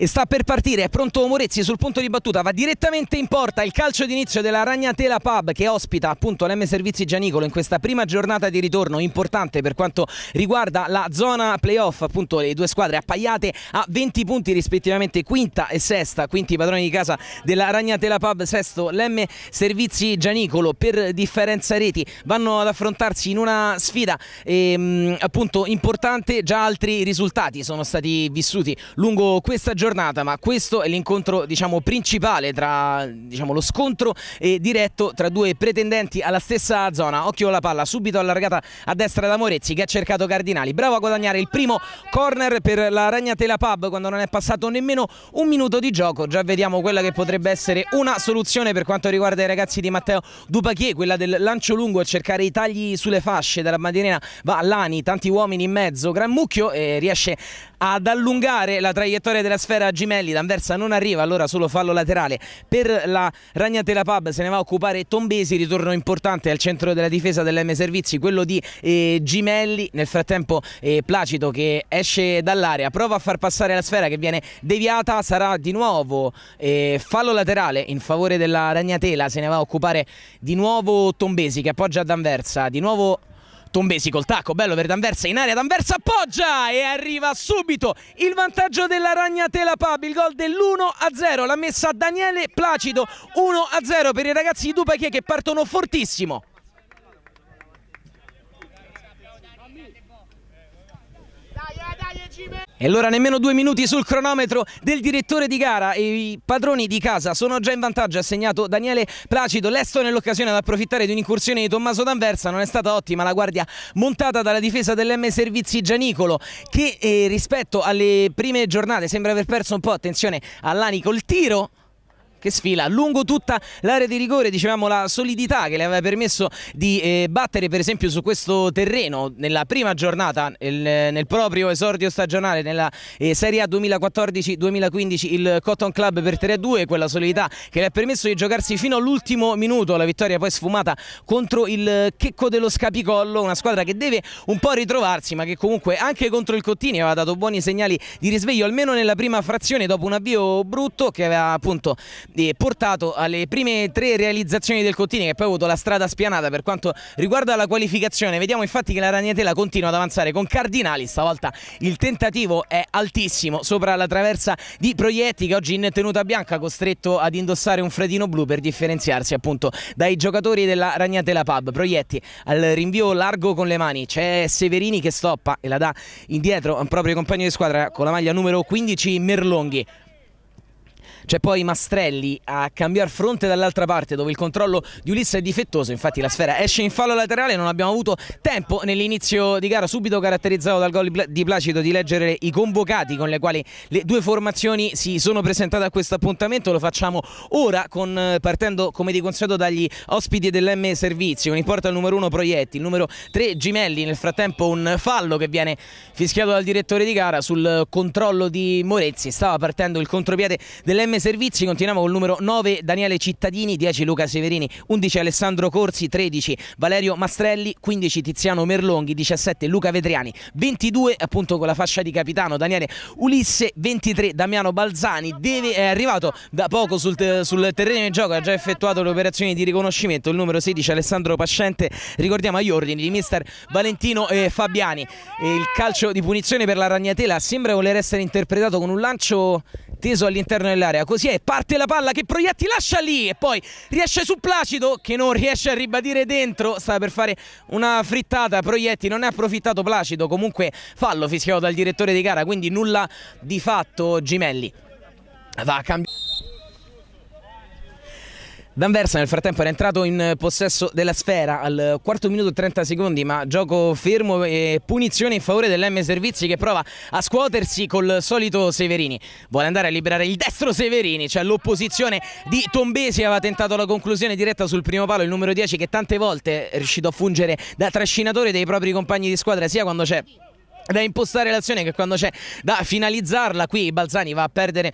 e sta per partire, è pronto Morezzi sul punto di battuta, va direttamente in porta il calcio d'inizio della Ragnatela Pub che ospita appunto l'M Servizi Gianicolo in questa prima giornata di ritorno importante per quanto riguarda la zona playoff, appunto le due squadre appaiate a 20 punti rispettivamente quinta e sesta, quindi i padroni di casa della Ragnatela Pub, sesto l'M Servizi Gianicolo per differenza reti vanno ad affrontarsi in una sfida ehm, appunto importante, già altri risultati sono stati vissuti lungo questa giornata giornata, ma questo è l'incontro diciamo, principale tra diciamo, lo scontro e diretto tra due pretendenti alla stessa zona. Occhio alla palla, subito allargata a destra da Morezzi che ha cercato Cardinali. Bravo a guadagnare il primo corner per la Ragnatela Pub quando non è passato nemmeno un minuto di gioco. Già vediamo quella che potrebbe essere una soluzione per quanto riguarda i ragazzi di Matteo Dupachie, quella del lancio lungo e cercare i tagli sulle fasce della bandierina. Va Lani, tanti uomini in mezzo, Gran Mucchio e riesce ad allungare la traiettoria della sfera a Gimelli, D'Anversa non arriva, allora solo fallo laterale per la Ragnatela Pub, se ne va a occupare Tombesi, ritorno importante al centro della difesa dell'M Servizi, quello di eh, Gimelli, nel frattempo eh, Placido che esce dall'area, prova a far passare la sfera che viene deviata, sarà di nuovo eh, fallo laterale in favore della Ragnatela, se ne va a occupare di nuovo Tombesi che appoggia D'Anversa, di nuovo Tombesi col tacco, bello per D'Anversa, in area D'Anversa appoggia e arriva subito il vantaggio della Ragnatela Pab, il gol dell'1-0, la messa Daniele Placido, 1-0 per i ragazzi di Dupachie che partono fortissimo. Dai, eh, dai, Gime! E allora nemmeno due minuti sul cronometro del direttore di gara i padroni di casa sono già in vantaggio, ha segnato Daniele Placido. Lesto nell'occasione ad approfittare di un'incursione di Tommaso D'Anversa, non è stata ottima la guardia montata dalla difesa dell'M Servizi Gianicolo che eh, rispetto alle prime giornate sembra aver perso un po' attenzione all'Ani col tiro che sfila lungo tutta l'area di rigore, dicevamo la solidità che le aveva permesso di eh, battere per esempio su questo terreno nella prima giornata il, nel proprio esordio stagionale nella eh, Serie A 2014-2015 il Cotton Club per 3-2, quella solidità che le ha permesso di giocarsi fino all'ultimo minuto, la vittoria poi sfumata contro il Checco dello Scapicollo, una squadra che deve un po' ritrovarsi ma che comunque anche contro il Cottini aveva dato buoni segnali di risveglio almeno nella prima frazione dopo un avvio brutto che aveva appunto eh, portato alle prime tre realizzazioni del Cottini che poi ha avuto la strada spianata per quanto riguarda la qualificazione. Vediamo infatti che la Ragnatela continua ad avanzare con Cardinali, stavolta il tentativo è altissimo sopra la traversa di Proietti che oggi in tenuta bianca costretto ad indossare un fredino blu per differenziarsi appunto dai giocatori della Ragnatela Pub. Proietti al rinvio largo con le mani, c'è Severini che stoppa e la dà indietro a un proprio compagno di squadra con la maglia numero 15 Merlonghi. C'è poi Mastrelli a cambiare fronte dall'altra parte dove il controllo di Ulisse è difettoso, infatti la sfera esce in fallo laterale, non abbiamo avuto tempo nell'inizio di gara subito caratterizzato dal gol di Placido di leggere i convocati con le quali le due formazioni si sono presentate a questo appuntamento, lo facciamo ora con, eh, partendo come di consueto dagli ospiti dell'M Servizio, in porta il numero 1 Proietti, il numero 3 Gimelli, nel frattempo un fallo che viene fischiato dal direttore di gara sul controllo di Morezzi, stava partendo il contropiede dell'M FM Servizi, continuiamo col numero 9 Daniele Cittadini, 10 Luca Severini, 11 Alessandro Corsi, 13 Valerio Mastrelli, 15 Tiziano Merlonghi, 17 Luca Vedriani, 22 appunto con la fascia di capitano Daniele Ulisse, 23 Damiano Balzani, deve, è arrivato da poco sul, sul terreno di gioco, ha già effettuato le operazioni di riconoscimento, il numero 16 Alessandro Pascente, ricordiamo agli ordini di mister Valentino e Fabiani, il calcio di punizione per la Ragnatela sembra voler essere interpretato con un lancio teso all'interno dell'area. Così è, parte la palla che Proietti lascia lì e poi riesce su Placido che non riesce a ribadire dentro. Sta per fare una frittata. Proietti non è approfittato Placido. Comunque fallo fischiato dal direttore di gara, quindi nulla di fatto Gimelli. Va a cambiare. D'Anversa nel frattempo era entrato in possesso della sfera al quarto minuto e 30 secondi ma gioco fermo e punizione in favore dell'M Servizi che prova a scuotersi col solito Severini. Vuole andare a liberare il destro Severini, cioè l'opposizione di Tombesi aveva tentato la conclusione diretta sul primo palo, il numero 10 che tante volte è riuscito a fungere da trascinatore dei propri compagni di squadra sia quando c'è da impostare l'azione che quando c'è da finalizzarla. Qui Balzani va a perdere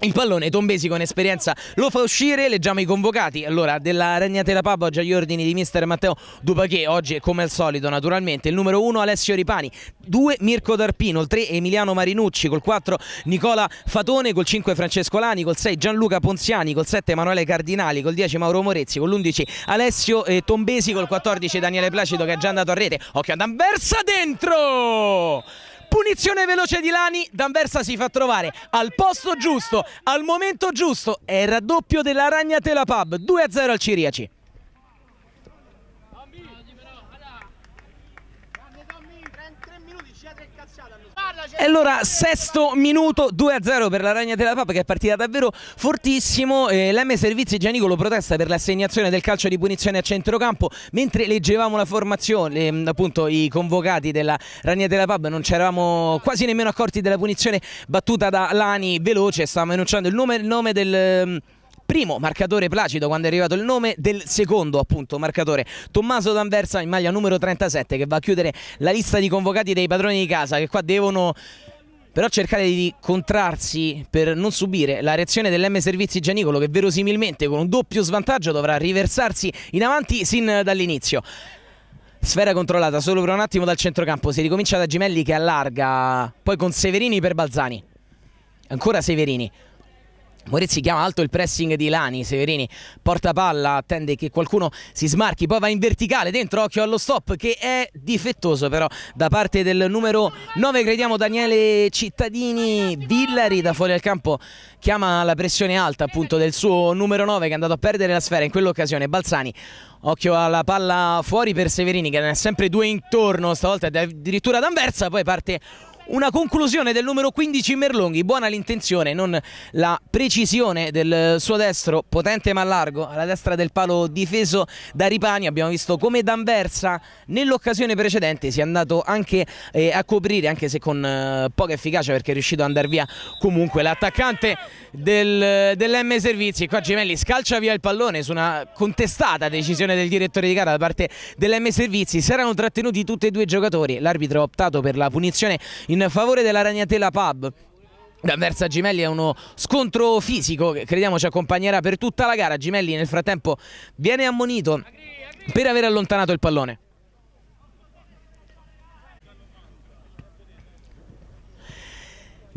il pallone Tombesi con esperienza lo fa uscire, leggiamo i convocati allora, della Ragnatela Pub oggi agli ordini di mister Matteo Dupachè, oggi come al solito naturalmente il numero 1 Alessio Ripani, 2 Mirko D'Arpino, il 3 Emiliano Marinucci, col 4 Nicola Fatone, col 5 Francesco Lani, col 6 Gianluca Ponziani, col 7 Emanuele Cardinali, col 10 Mauro Morezzi, con l'11 Alessio eh, Tombesi, col 14 Daniele Placido che è già andato a rete, occhio ad Anversa dentro! Punizione veloce di Lani, D'Anversa si fa trovare al posto giusto, al momento giusto, è il raddoppio della Ragnatela Pub, 2-0 al Ciriaci. E allora, sesto minuto, 2-0 per la Ragna della Papa che è partita davvero fortissimo. Eh, L'M Servizi Gianicolo protesta per l'assegnazione del calcio di punizione a centrocampo. Mentre leggevamo la formazione, eh, appunto i convocati della Ragna della Papa non ci eravamo quasi nemmeno accorti della punizione battuta da Lani veloce. Stavamo enunciando il nome, il nome del... Ehm, primo marcatore Placido quando è arrivato il nome, del secondo appunto marcatore Tommaso D'Anversa in maglia numero 37 che va a chiudere la lista di convocati dei padroni di casa che qua devono però cercare di contrarsi per non subire la reazione dell'M Servizi Gianicolo che verosimilmente con un doppio svantaggio dovrà riversarsi in avanti sin dall'inizio. Sfera controllata solo per un attimo dal centrocampo, si ricomincia da Gimelli che allarga, poi con Severini per Balzani. Ancora Severini, Morizzi chiama alto il pressing di Lani, Severini porta palla, attende che qualcuno si smarchi, poi va in verticale dentro, occhio allo stop che è difettoso però da parte del numero 9 crediamo Daniele Cittadini, Villari da fuori al campo chiama la pressione alta appunto del suo numero 9 che è andato a perdere la sfera in quell'occasione, Balzani Occhio alla palla fuori per Severini che ne ha sempre due intorno, stavolta addirittura d'Anversa, poi parte una conclusione del numero 15 Merlonghi, buona l'intenzione, non la precisione del suo destro, potente ma largo, alla destra del palo difeso da Ripani, abbiamo visto come D'Anversa nell'occasione precedente si è andato anche eh, a coprire, anche se con eh, poca efficacia perché è riuscito ad andare via comunque l'attaccante del, dell'M Servizi. Qua Gemelli scalcia via il pallone su una contestata decisione del direttore di gara da parte dell'M Servizi, si erano trattenuti tutti e due i giocatori, l'arbitro ha optato per la punizione in in favore della Ragnatela Pub. Versa Gimelli è uno scontro fisico che crediamo ci accompagnerà per tutta la gara. Gimelli nel frattempo viene ammonito per aver allontanato il pallone.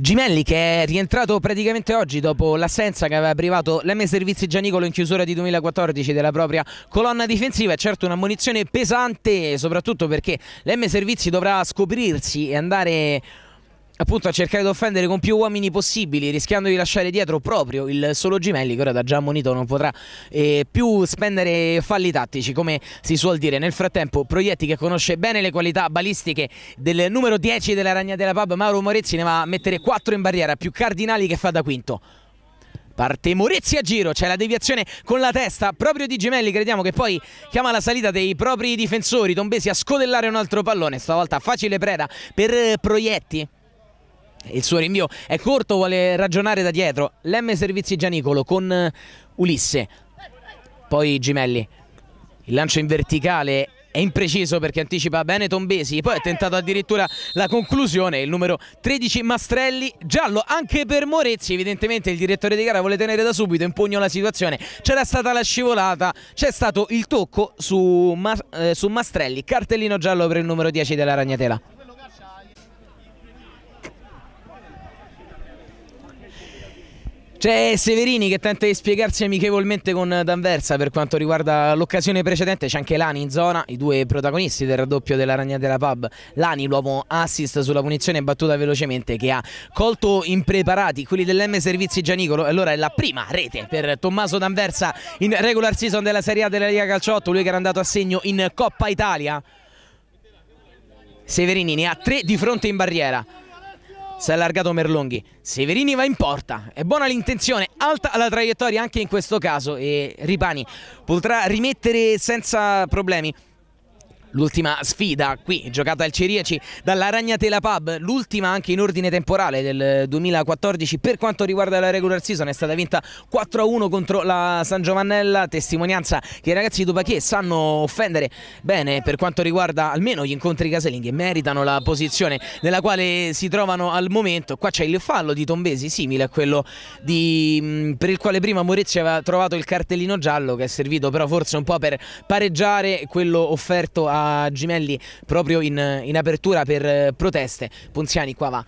Gimelli che è rientrato praticamente oggi dopo l'assenza che aveva privato l'M Servizi Gianicolo in chiusura di 2014 della propria colonna difensiva, è certo una munizione pesante soprattutto perché l'M Servizi dovrà scoprirsi e andare appunto a cercare di offendere con più uomini possibili, rischiando di lasciare dietro proprio il solo Gimelli che ora da già Monito non potrà eh, più spendere falli tattici, come si suol dire. Nel frattempo Proietti che conosce bene le qualità balistiche del numero 10 della Ragnatela Pub, Mauro Morezzi ne va a mettere 4 in barriera, più Cardinali che fa da quinto. Parte Morezzi a giro, c'è la deviazione con la testa proprio di Gemelli, crediamo che poi chiama la salita dei propri difensori, Tombesi a scodellare un altro pallone, stavolta facile preda per Proietti il suo rinvio è corto, vuole ragionare da dietro. L'M servizi Gianicolo con eh, Ulisse. Poi Gimelli. Il lancio in verticale è impreciso perché anticipa bene Tombesi, poi ha tentato addirittura la conclusione, il numero 13 Mastrelli, giallo anche per Morezzi, evidentemente il direttore di gara vuole tenere da subito in pugno la situazione, c'era stata la scivolata, c'è stato il tocco su, Ma eh, su Mastrelli, cartellino giallo per il numero 10 della Ragnatela. C'è Severini che tenta di spiegarsi amichevolmente con Danversa per quanto riguarda l'occasione precedente, c'è anche Lani in zona, i due protagonisti del raddoppio della Ragnatela Pub. Lani, l'uomo assist sulla punizione battuta velocemente che ha colto impreparati quelli dell'M Servizi Gianicolo. e Allora è la prima rete per Tommaso Danversa in regular season della Serie A della Liga Calciotto, lui che era andato a segno in Coppa Italia. Severini ne ha tre di fronte in barriera. Si è allargato Merlonghi. Severini va in porta. È buona l'intenzione, alta la traiettoria anche in questo caso. E Ripani potrà rimettere senza problemi l'ultima sfida qui giocata al Cerieci dalla Ragnatela Pub, l'ultima anche in ordine temporale del 2014 per quanto riguarda la regular season è stata vinta 4-1 contro la San Giovannella, testimonianza che i ragazzi di Dubachè sanno offendere bene per quanto riguarda almeno gli incontri casalinghi e meritano la posizione nella quale si trovano al momento, qua c'è il fallo di Tombesi simile a quello di, per il quale prima Moretti aveva trovato il cartellino giallo che è servito però forse un po' per pareggiare quello offerto a Gimelli proprio in, in apertura per eh, proteste, Ponziani qua va a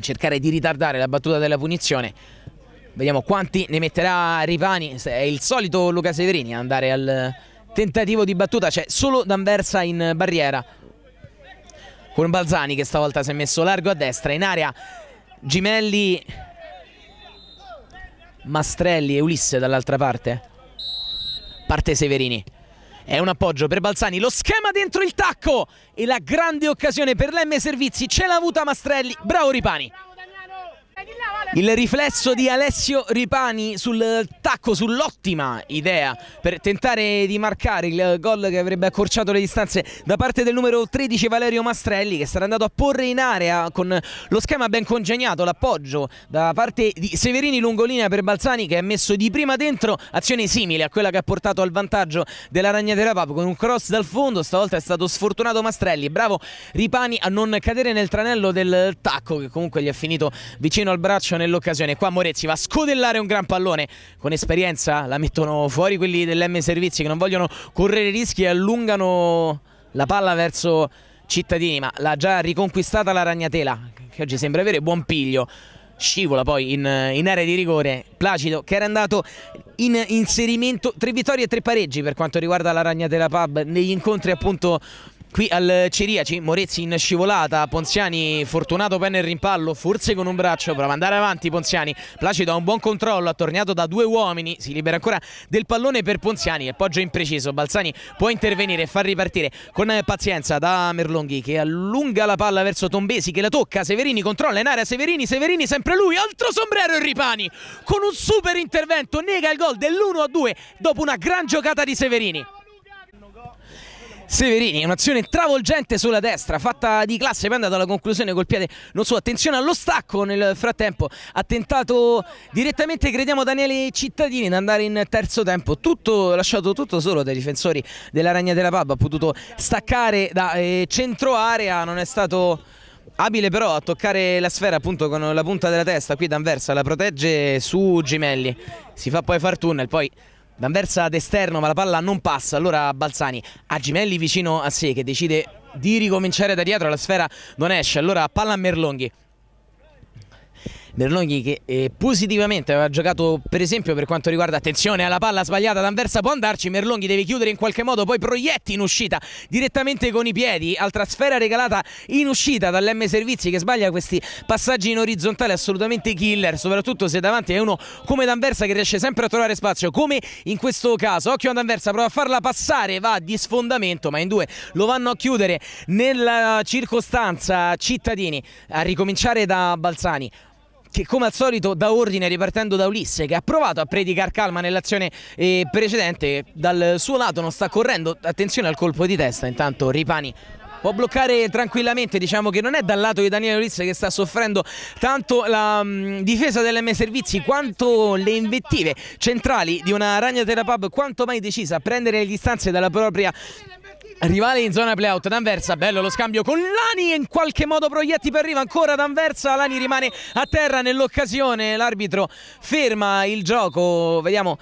cercare di ritardare la battuta della punizione. Vediamo quanti ne metterà Ripani, è il solito Luca Severini ad andare al tentativo di battuta, c'è solo D'Anversa in barriera. Con Balzani che stavolta si è messo largo a destra, in area Gimelli, Mastrelli e Ulisse dall'altra parte. Parte Severini. È un appoggio per Balzani, lo schema dentro il tacco e la grande occasione per l'M Servizi ce l'ha avuta Mastrelli, bravo Ripani. Bravo Damiano, il riflesso di Alessio Ripani sul tacco, sull'ottima idea per tentare di marcare il gol che avrebbe accorciato le distanze da parte del numero 13 Valerio Mastrelli che sarà andato a porre in area con lo schema ben congegnato, l'appoggio da parte di Severini lungolinea per Balzani che ha messo di prima dentro azione simile a quella che ha portato al vantaggio della Ragnatela Papo con un cross dal fondo, stavolta è stato sfortunato Mastrelli, bravo Ripani a non cadere nel tranello del tacco che comunque gli è finito vicino al braccio calcio nell'occasione. Qua Morezzi va a scodellare un gran pallone. Con esperienza la mettono fuori quelli dell'M Servizi che non vogliono correre rischi e allungano la palla verso Cittadini, ma l'ha già riconquistata la Ragnatela, che oggi sembra avere buon piglio. Scivola poi in, in area di rigore Placido che era andato in inserimento tre vittorie e tre pareggi per quanto riguarda la Ragnatela Pub negli incontri appunto qui al Ceriaci, Morezzi in scivolata, Ponziani fortunato penne in rimpallo, forse con un braccio, prova ad andare avanti Ponziani, Placido ha un buon controllo, attorniato da due uomini, si libera ancora del pallone per Ponziani, appoggio impreciso, Balzani può intervenire e far ripartire con pazienza da Merlonghi che allunga la palla verso Tombesi che la tocca, Severini controlla in area, Severini, Severini sempre lui, altro sombrero in ripani, con un super intervento nega il gol dell'1-2 dopo una gran giocata di Severini. Severini, un'azione travolgente sulla destra, fatta di classe, poi è andato alla conclusione col piede, non so, attenzione allo stacco nel frattempo, ha tentato direttamente, crediamo, Daniele Cittadini di andare in terzo tempo, tutto, lasciato tutto solo dai difensori della Ragna della Pabba, ha potuto staccare da eh, centro area, non è stato... Abile però a toccare la sfera appunto con la punta della testa, qui D'Anversa la protegge su Gimelli, si fa poi far tunnel, poi D'Anversa ad esterno ma la palla non passa, allora Balzani a Gimelli vicino a sé che decide di ricominciare da dietro, la sfera non esce, allora palla a Merlonghi, Bernoghi che eh, positivamente aveva giocato per esempio per quanto riguarda attenzione alla palla sbagliata d'Anversa può andarci Merlonghi deve chiudere in qualche modo poi proietti in uscita direttamente con i piedi altra sfera regalata in uscita dall'M Servizi che sbaglia questi passaggi in orizzontale assolutamente killer soprattutto se davanti è uno come D'Anversa che riesce sempre a trovare spazio come in questo caso occhio ad Anversa prova a farla passare va di sfondamento ma in due lo vanno a chiudere nella circostanza cittadini a ricominciare da Balzani che come al solito dà ordine ripartendo da Ulisse che ha provato a predicar calma nell'azione eh, precedente dal suo lato non sta correndo attenzione al colpo di testa intanto Ripani può bloccare tranquillamente diciamo che non è dal lato di Daniele Ulisse che sta soffrendo tanto la mh, mm, difesa dell'M Servizi quanto le invettive centrali di una Ragnatela Pub quanto mai decisa a prendere le distanze dalla propria Rivale in zona playout, D'Anversa, bello lo scambio con Lani e in qualche modo Proietti per arriva ancora D'Anversa, Lani rimane a terra nell'occasione, l'arbitro ferma il gioco, vediamo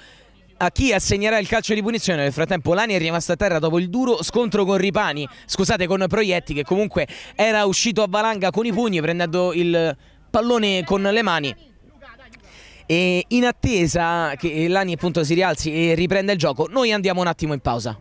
a chi assegnerà il calcio di punizione. Nel frattempo Lani è rimasto a terra dopo il duro scontro con Ripani, scusate con Proietti che comunque era uscito a valanga con i pugni prendendo il pallone con le mani. E in attesa che Lani appunto si rialzi e riprenda il gioco, noi andiamo un attimo in pausa.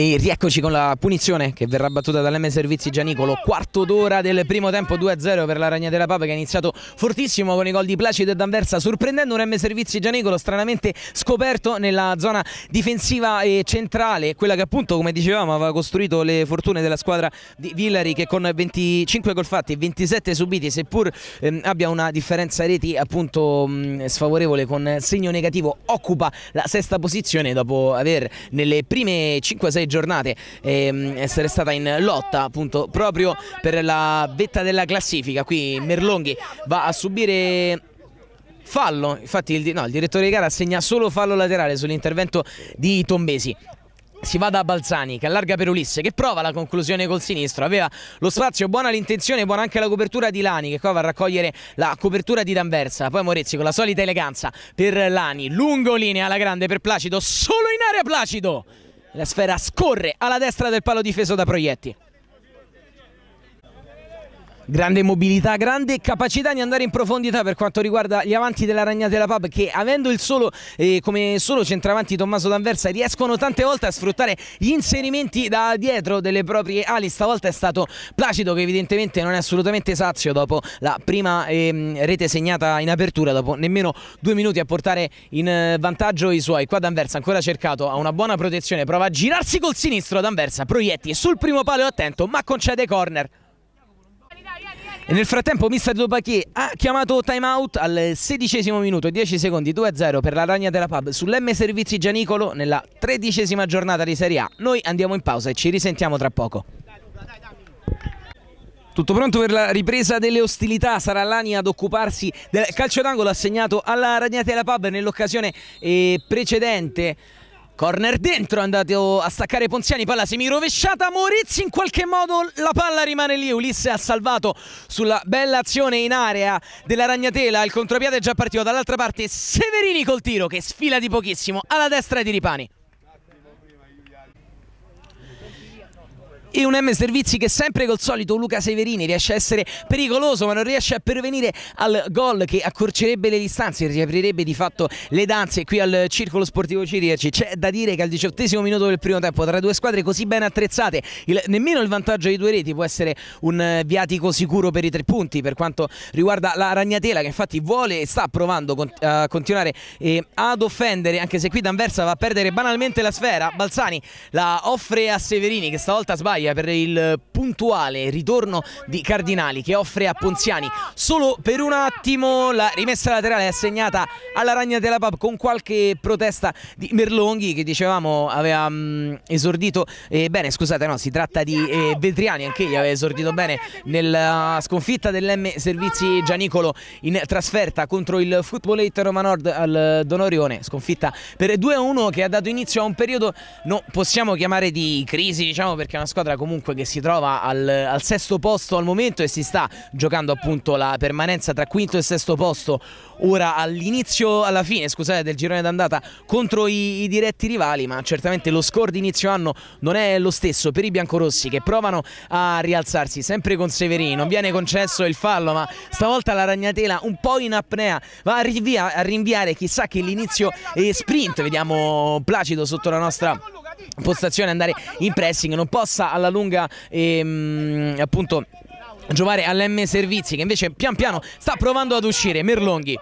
E rieccoci con la punizione che verrà battuta dall'M Servizi Gianicolo. Quarto d'ora del primo tempo 2-0 per la Ragna della Papa che ha iniziato fortissimo con i gol di Placido e D'Anversa, sorprendendo un M Servizi Gianicolo stranamente scoperto nella zona difensiva e centrale, quella che appunto, come dicevamo, aveva costruito le fortune della squadra di Villari che con 25 gol fatti e 27 subiti, seppur ehm, abbia una differenza reti appunto mh, sfavorevole con segno negativo, occupa la sesta posizione dopo aver nelle prime 5-6 giornate ehm, essere stata in lotta appunto proprio per la vetta della classifica qui Merlonghi va a subire fallo infatti il, no, il direttore di gara assegna solo fallo laterale sull'intervento di Tombesi si va da Balzani che allarga per Ulisse che prova la conclusione col sinistro aveva lo spazio, buona l'intenzione, buona anche la copertura di Lani che qua va a raccogliere la copertura di D'Anversa, poi Morezzi con la solita eleganza per Lani, lungo linea alla grande per Placido, solo in area Placido la sfera scorre alla destra del palo difeso da Proietti. Grande mobilità, grande capacità di andare in profondità per quanto riguarda gli avanti della Ragnatela Pub che avendo il solo eh, come solo centravanti Tommaso D'Anversa riescono tante volte a sfruttare gli inserimenti da dietro delle proprie ali. Stavolta è stato Placido che evidentemente non è assolutamente sazio dopo la prima ehm, rete segnata in apertura, dopo nemmeno due minuti a portare in eh, vantaggio i suoi. Qua D'Anversa ancora cercato, ha una buona protezione, prova a girarsi col sinistro D'Anversa, proietti sul primo palo attento ma concede corner. E nel frattempo mister Dopaché ha chiamato time out al sedicesimo minuto, 10 secondi, 2-0 per la Ragna della Pub sull'M Servizi Gianicolo nella tredicesima giornata di Serie A. Noi andiamo in pausa e ci risentiamo tra poco. Tutto pronto per la ripresa delle ostilità, sarà Lani ad occuparsi del calcio d'angolo assegnato alla Ragnatela Pub nell'occasione eh, precedente Corner dentro, è andato oh, a staccare Ponziani, palla semirovesciata, Morizzi in qualche modo la palla rimane lì, Ulisse ha salvato sulla bella azione in area della Ragnatela, il contropiede è già partito dall'altra parte, Severini col tiro che sfila di pochissimo alla destra di Ripani. e un M Servizi che sempre col solito Luca Severini riesce a essere pericoloso ma non riesce a pervenire al gol che accorcerebbe le distanze e riaprirebbe di fatto le danze qui al Circolo Sportivo Ciriaci c'è da dire che al diciottesimo minuto del primo tempo tra due squadre così ben attrezzate il, nemmeno il vantaggio di due reti può essere un eh, viatico sicuro per i tre punti per quanto riguarda la Ragnatela che infatti vuole e sta provando con, a continuare eh, ad offendere anche se qui D'Anversa va a perdere banalmente la sfera Balzani la offre a Severini che stavolta sbaglia Baia per il puntuale ritorno di Cardinali che offre a Ponziani solo per un attimo la rimessa laterale assegnata alla Ragna della Pub con qualche protesta di Merlonghi che dicevamo aveva mh, mm, esordito eh, bene, scusate no, si tratta di eh, Vetriani, anche egli aveva esordito bene nella sconfitta dell'M Servizi Gianicolo in trasferta contro il Football 8 Roma Nord al Donorione, sconfitta per 2-1 che ha dato inizio a un periodo non possiamo chiamare di crisi diciamo perché è una squadra squadra comunque che si trova al, al, sesto posto al momento e si sta giocando appunto la permanenza tra quinto e sesto posto ora all'inizio, alla fine scusate del girone d'andata contro i, i, diretti rivali ma certamente lo score di inizio anno non è lo stesso per i biancorossi che provano a rialzarsi sempre con Severino, non viene concesso il fallo ma stavolta la ragnatela un po' in apnea va a, rinvia, a rinviare chissà che l'inizio è sprint, vediamo Placido sotto la nostra postazione andare in pressing non possa alla lunga ehm, appunto giovare all'M Servizi che invece pian piano sta provando ad uscire Merlonghi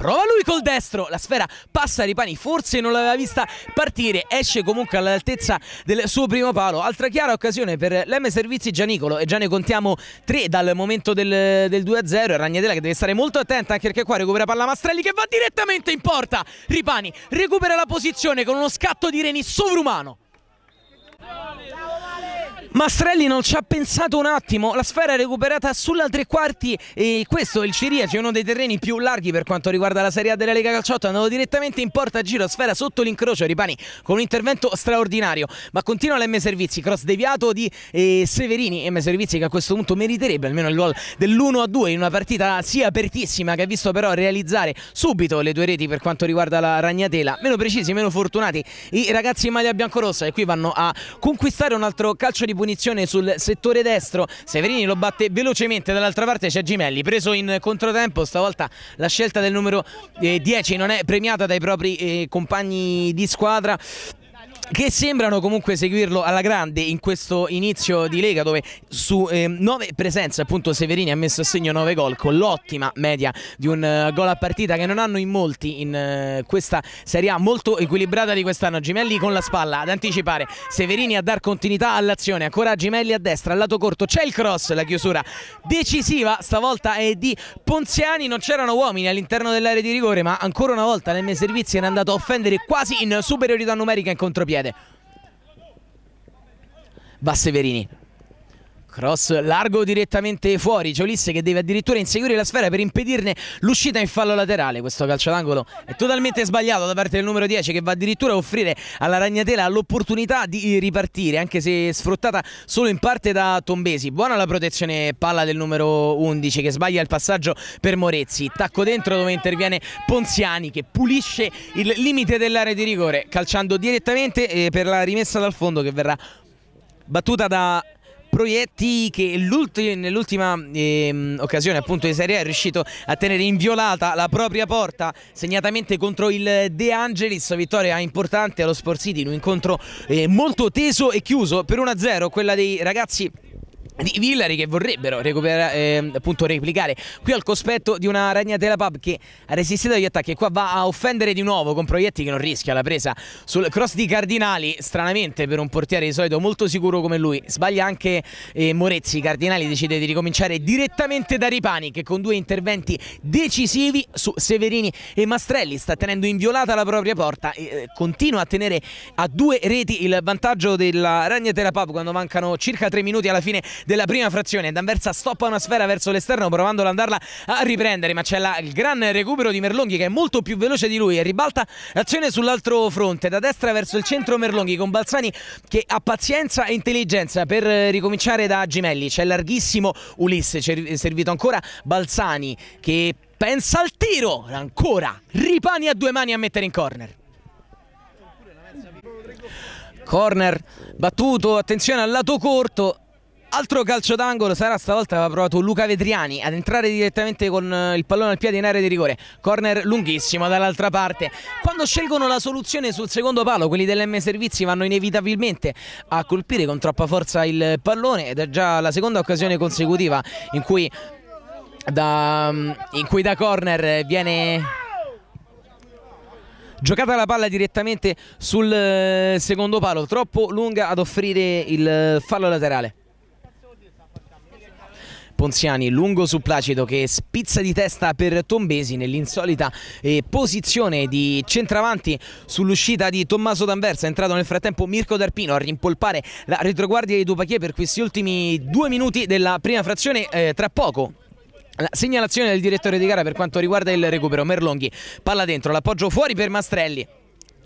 prova lui col destro, la sfera passa di pani, forse non l'aveva vista partire, esce comunque all'altezza del suo primo palo, altra chiara occasione per l'M Servizi Gianicolo e già ne contiamo tre dal momento del, del 2-0, Ragnatela che deve stare molto attenta anche perché qua recupera palla Mastrelli che va direttamente in porta, Ripani recupera la posizione con uno scatto di Reni sovrumano. Mastrelli non ci ha pensato un attimo, la sfera è recuperata sulla tre quarti e questo il Ciriaci uno dei terreni più larghi per quanto riguarda la Serie A della Lega Calciotto, andando direttamente in porta a giro, sfera sotto l'incrocio, Ripani con un intervento straordinario, ma continua l'M Servizi, cross deviato di eh, Severini, M Servizi che a questo punto meriterebbe almeno il gol dell'1-2 in una partita sia apertissima che ha visto però realizzare subito le due reti per quanto riguarda la Ragnatela, meno precisi, meno fortunati i ragazzi in maglia biancorossa e qui vanno a conquistare un altro calcio di punizione punizione sul settore destro Severini lo batte velocemente dall'altra parte c'è Gimelli preso in controtempo stavolta la scelta del numero eh, 10 non è premiata dai propri eh, compagni di squadra che sembrano comunque seguirlo alla grande in questo inizio di Lega dove su 9 eh, presenze appunto Severini ha messo a segno nove gol con l'ottima media di un uh, gol a partita che non hanno in molti in uh, questa Serie A molto equilibrata di quest'anno Gimelli con la spalla ad anticipare Severini a dar continuità all'azione ancora Gimelli a destra al lato corto c'è il cross la chiusura decisiva stavolta è di Ponziani non c'erano uomini all'interno dell'area di rigore ma ancora una volta nel l'M Servizi è andato a offendere quasi in superiorità numerica in contropiede piede. Va Severini. Cross largo direttamente fuori, Giolisse che deve addirittura inseguire la sfera per impedirne l'uscita in fallo laterale, questo calcio d'angolo è totalmente sbagliato da parte del numero 10 che va addirittura a offrire alla Ragnatela l'opportunità di ripartire anche se sfruttata solo in parte da Tombesi, buona la protezione palla del numero 11 che sbaglia il passaggio per Morezzi, tacco dentro dove interviene Ponziani che pulisce il limite dell'area di rigore calciando direttamente eh, per la rimessa dal fondo che verrà battuta da Proietti che nell'ultima eh, occasione appunto di Serie A è riuscito a tenere inviolata la propria porta segnatamente contro il De Angelis, vittoria importante allo Sport City in un incontro eh, molto teso e chiuso per 1-0 quella dei ragazzi di Villari che vorrebbero eh, appunto replicare qui al cospetto di una ragnatela pub che ha resistito agli attacchi e qua va a offendere di nuovo con Proietti che non rischia la presa sul cross di Cardinali stranamente per un portiere di solito molto sicuro come lui sbaglia anche eh, Morezzi Cardinali decide di ricominciare direttamente da Ripani che con due interventi decisivi su Severini e Mastrelli sta tenendo inviolata la propria porta e eh, continua a tenere a due reti il vantaggio della ragnatela pub quando mancano circa tre minuti alla fine della prima frazione. D'Anversa stoppa una sfera verso l'esterno provando ad andarla a riprendere, ma c'è il gran recupero di Merlonghi che è molto più veloce di lui e ribalta l'azione sull'altro fronte, da destra verso il centro Merlonghi con Balzani che ha pazienza e intelligenza per eh, ricominciare da Gimelli. C'è larghissimo Ulisse, c'è servito ancora Balzani che pensa al tiro, ancora Ripani a due mani a mettere in corner. Corner battuto, attenzione al lato corto, Altro calcio d'angolo Sara stavolta aveva provato Luca Vetriani ad entrare direttamente con eh, il pallone al piede in area di rigore. Corner lunghissimo dall'altra parte. Quando scelgono la soluzione sul secondo palo, quelli dell'M Servizi vanno inevitabilmente a colpire con troppa forza il pallone ed è già la seconda occasione consecutiva in cui da, mm, in cui da corner viene giocata la palla direttamente sul eh, secondo palo, troppo lunga ad offrire il eh, fallo laterale. Ponziani lungo su Placido che spizza di testa per Tombesi nell'insolita eh, posizione di centravanti sull'uscita di Tommaso D'Anversa, è entrato nel frattempo Mirko D'Arpino a rimpolpare la retroguardia di Dupachie per questi ultimi due minuti della prima frazione eh, tra poco la segnalazione del direttore di gara per quanto riguarda il recupero Merlonghi, palla dentro, l'appoggio fuori per Mastrelli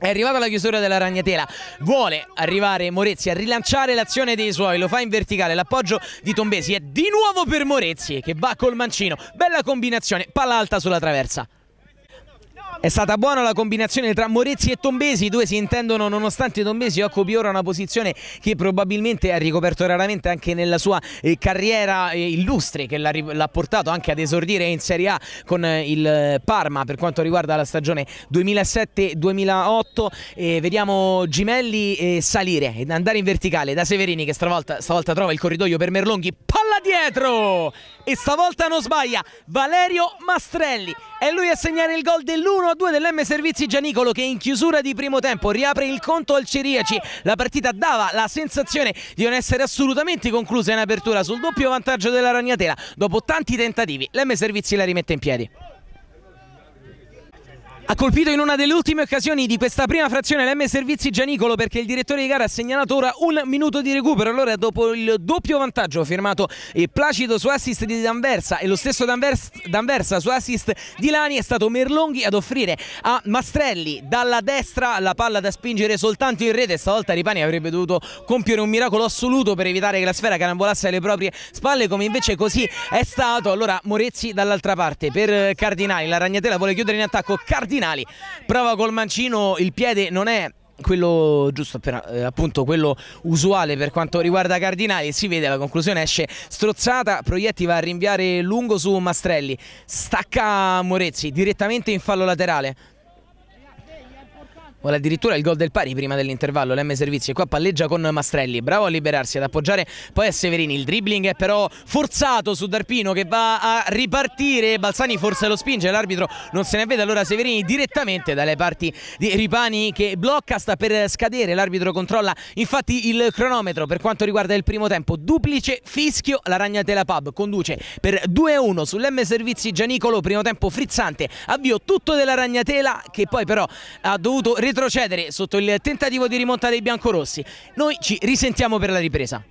è arrivata la chiusura della ragnatela, vuole arrivare Morezzi a rilanciare l'azione dei suoi, lo fa in verticale, l'appoggio di Tombesi è di nuovo per Morezzi che va col mancino, bella combinazione, palla alta sulla traversa. È stata buona la combinazione tra Morezzi e Tombesi, i due si intendono nonostante Tombesi occupi ora una posizione che probabilmente ha ricoperto raramente anche nella sua eh, carriera eh, illustre che l'ha portato anche ad esordire in Serie A con eh, il Parma per quanto riguarda la stagione 2007-2008. vediamo Gimelli salire e andare in verticale da Severini che stavolta, stavolta trova il corridoio per Merlonghi, palla dietro! e stavolta non sbaglia Valerio Mastrelli è lui a segnare il gol dell'1-2 dell'M Servizi Gianicolo che in chiusura di primo tempo riapre il conto al Ciriaci la partita dava la sensazione di non essere assolutamente conclusa in apertura sul doppio vantaggio della Ragnatela dopo tanti tentativi l'M Servizi la rimette in piedi ha colpito in una delle ultime occasioni di questa prima frazione l'M Servizi Gianicolo perché il direttore di gara ha segnalato ora un minuto di recupero. Allora dopo il doppio vantaggio firmato e Placido su assist di D'Anversa e lo stesso D'Anversa, D'Anversa su assist di Lani è stato Merlonghi ad offrire a Mastrelli dalla destra la palla da spingere soltanto in rete. Stavolta Ripani avrebbe dovuto compiere un miracolo assoluto per evitare che la sfera carambolasse alle proprie spalle come invece così è stato. Allora Morezzi dall'altra parte per Cardinali. La Ragnatela vuole chiudere in attacco Cardinali cardinali. Prova col mancino, il piede non è quello giusto appena eh, appunto quello usuale per quanto riguarda Cardinali si vede la conclusione esce strozzata Proietti va a rinviare lungo su Mastrelli stacca Morezzi direttamente in fallo laterale vuole addirittura il gol del pari prima dell'intervallo, l'M Servizi qua palleggia con Mastrelli, bravo a liberarsi, ad appoggiare poi a Severini, il dribbling è però forzato su Darpino che va a ripartire, Balsani forse lo spinge, l'arbitro non se ne vede, allora Severini direttamente dalle parti di Ripani che blocca, sta per scadere, l'arbitro controlla infatti il cronometro per quanto riguarda il primo tempo, duplice fischio, la Ragnatela Pub conduce per 2-1 sull'M Servizi Gianicolo, primo tempo frizzante, avvio tutto della Ragnatela che poi però ha dovuto retrocedere retrocedere sotto il tentativo di rimonta dei biancorossi. Noi ci risentiamo per la ripresa.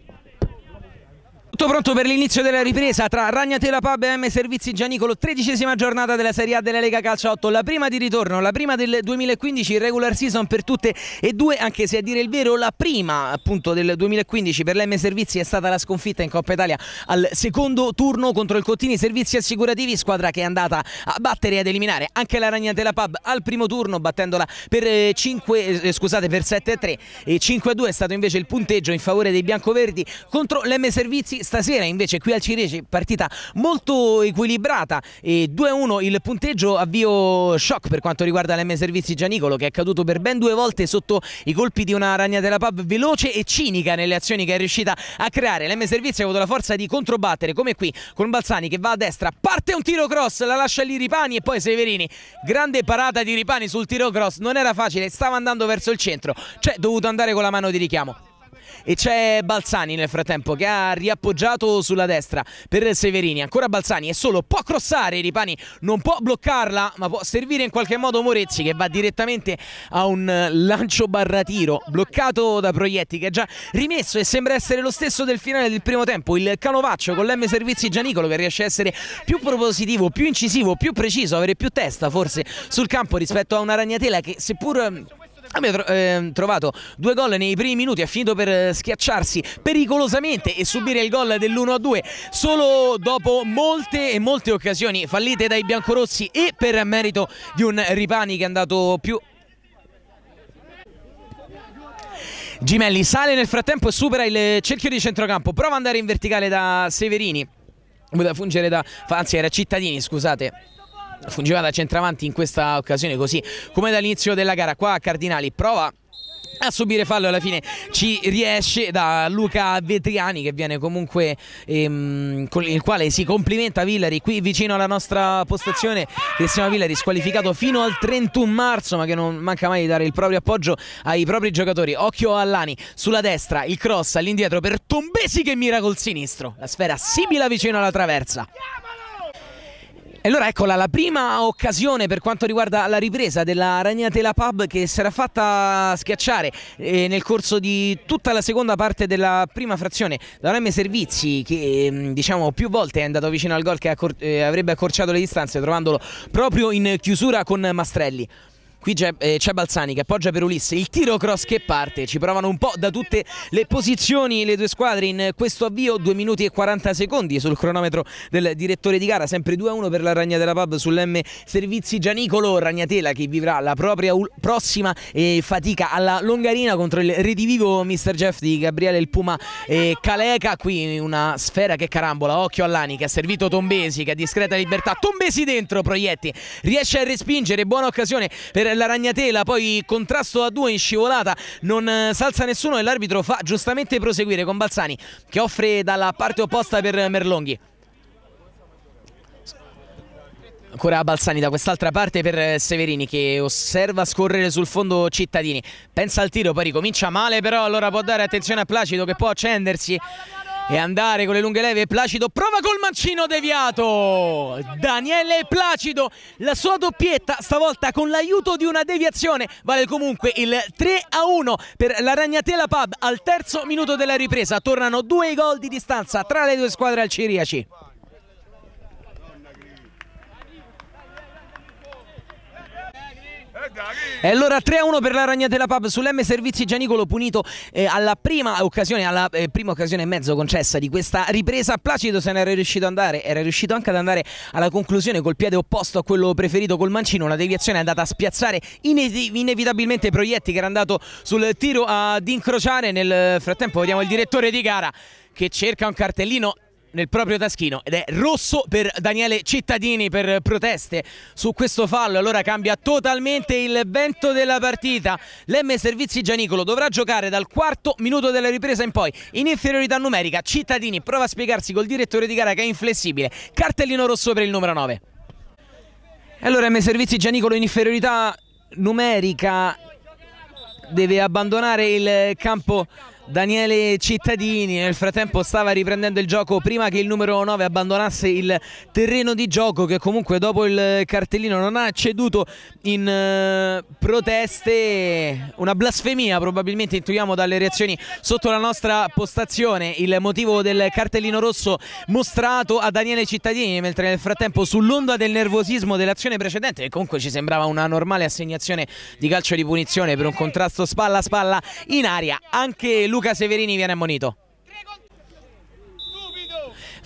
Tutto pronto per l'inizio della ripresa tra Ragnatela Pub e M Servizi Gianicolo, tredicesima giornata della Serie A della Lega Calcio 8, la prima di ritorno, la prima del 2015, regular season per tutte e due, anche se a dire il vero la prima appunto del 2015 per l'M Servizi è stata la sconfitta in Coppa Italia al secondo turno contro il Cottini Servizi Assicurativi, squadra che è andata a battere e ad eliminare anche la Ragnatela Pub al primo turno battendola per, 5, eh, eh, scusate, per 7 a 3 e 5 a 2 è stato invece il punteggio in favore dei biancoverdi contro l'M Servizi stasera invece qui al Cireci partita molto equilibrata, 2-1 il punteggio, avvio shock per quanto riguarda l'M Servizi Gianicolo che è caduto per ben due volte sotto i colpi di una ragna della pub veloce e cinica nelle azioni che è riuscita a creare. L'M Servizi ha avuto la forza di controbattere come qui con Balzani che va a destra, parte un tiro cross, la lascia lì Ripani e poi Severini, grande parata di Ripani sul tiro cross, non era facile, stava andando verso il centro, cioè dovuto andare con la mano di richiamo e c'è Balzani nel frattempo che ha riappoggiato sulla destra per Severini, ancora Balzani è solo, può crossare Ripani, non può bloccarla ma può servire in qualche modo Morezzi che va direttamente a un lancio barratiro bloccato da Proietti che è già rimesso e sembra essere lo stesso del finale del primo tempo, il Canovaccio con l'M Servizi Gianicolo che riesce a essere più propositivo, più incisivo, più preciso, avere più testa forse sul campo rispetto a una ragnatela che seppur Abbiamo eh, trovato due gol nei primi minuti, ha finito per eh, schiacciarsi pericolosamente e subire il gol dell'1-2 solo dopo molte e molte occasioni fallite dai biancorossi e per merito di un Ripani che è andato più Gimelli sale nel frattempo e supera il cerchio di centrocampo. Prova ad andare in verticale da Severini. Voleva fungere da. Anzi, era Cittadini, scusate fungeva da centravanti in questa occasione così come dall'inizio della gara qua Cardinali prova a subire fallo alla fine ci riesce da Luca Vetriani che viene comunque ehm, con il quale si complimenta Villari qui vicino alla nostra postazione Cristiano Villari squalificato fino al 31 marzo ma che non manca mai di dare il proprio appoggio ai propri giocatori occhio Allani sulla destra il cross all'indietro per Tombesi che mira col sinistro la sfera simila vicino alla traversa e allora eccola la prima occasione per quanto riguarda la ripresa della Ragnatela Pub che sarà fatta schiacciare eh, nel corso di tutta la seconda parte della prima frazione da un Servizi che ehm, diciamo più volte è andato vicino al gol che accor eh, avrebbe accorciato le distanze trovandolo proprio in chiusura con Mastrelli. Qui c'è, eh, c'è Balzani che appoggia per Ulisse, il tiro cross che parte, ci provano un po' da tutte le posizioni le due squadre in questo avvio, 2 minuti e 40 secondi sul cronometro del direttore di gara, sempre 2-1 per la Ragnatela Pub sull'M Servizi Gianicolo, Ragnatela che vivrà la propria ul- prossima eh, fatica alla Longarina contro il redivivo Mr. Jeff di Gabriele il Puma e Caleca, qui una sfera che carambola, occhio all'ani che ha servito Tombesi che ha discreta libertà, Tombesi dentro, Proietti riesce a respingere, buona occasione per la ragnatela, poi contrasto a due in scivolata, non eh, salza nessuno e l'arbitro fa giustamente proseguire con Balzani che offre dalla parte opposta per Merlonghi. Ancora Balzani da quest'altra parte per eh, Severini che osserva scorrere sul fondo Cittadini. Pensa al tiro, poi ricomincia male però allora può dare attenzione a Placido che può accendersi e andare con le lunghe leve Placido prova col mancino deviato Daniele Placido la sua doppietta stavolta con l'aiuto di una deviazione vale comunque il 3 a 1 per la Ragnatela Pub al terzo minuto della ripresa tornano due gol di distanza tra le due squadre al Ciriaci E allora 3-1 per la Ragnatela Pub sull'M Servizi Gianicolo punito eh, alla prima occasione, alla eh, prima occasione e mezzo concessa di questa ripresa. Placido se ne era riuscito ad andare, era riuscito anche ad andare alla conclusione col piede opposto a quello preferito col mancino. Una deviazione è andata a spiazzare ine inevitabilmente Proietti che era andato sul tiro ad incrociare. Nel frattempo vediamo il direttore di gara che cerca un cartellino nel proprio taschino ed è rosso per Daniele Cittadini per proteste su questo fallo. Allora cambia totalmente il vento della partita. L'M Servizi Gianicolo dovrà giocare dal quarto minuto della ripresa in poi in inferiorità numerica. Cittadini prova a spiegarsi col direttore di gara che è inflessibile. Cartellino rosso per il numero 9. Allora M Servizi Gianicolo in inferiorità numerica deve abbandonare il campo Daniele Cittadini nel frattempo stava riprendendo il gioco prima che il numero 9 abbandonasse il terreno di gioco che comunque dopo il cartellino non ha ceduto in eh, proteste una blasfemia probabilmente intuiamo dalle reazioni sotto la nostra postazione il motivo del cartellino rosso mostrato a Daniele Cittadini mentre nel frattempo sull'onda del nervosismo dell'azione precedente che comunque ci sembrava una normale assegnazione di calcio di punizione per un contrasto spalla a spalla in aria anche lui Luca Severini viene ammonito.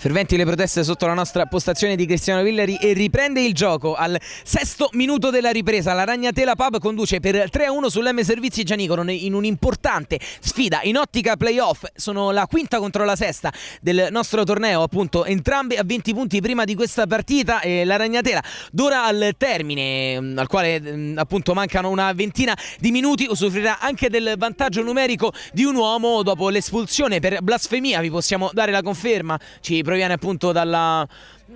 Ferventi le proteste sotto la nostra postazione di Cristiano Villari e riprende il gioco al sesto minuto della ripresa. La Ragnatela Pub conduce per 3-1 sull'M Servizi Gianicolo in un'importante sfida in ottica playoff. Sono la quinta contro la sesta del nostro torneo, appunto entrambe a 20 punti prima di questa partita e la Ragnatela d'ora al termine mm, al quale mm, appunto mancano una ventina di minuti usufruirà anche del vantaggio numerico di un uomo dopo l'espulsione per blasfemia. Vi possiamo dare la conferma, ci proviene appunto dalla,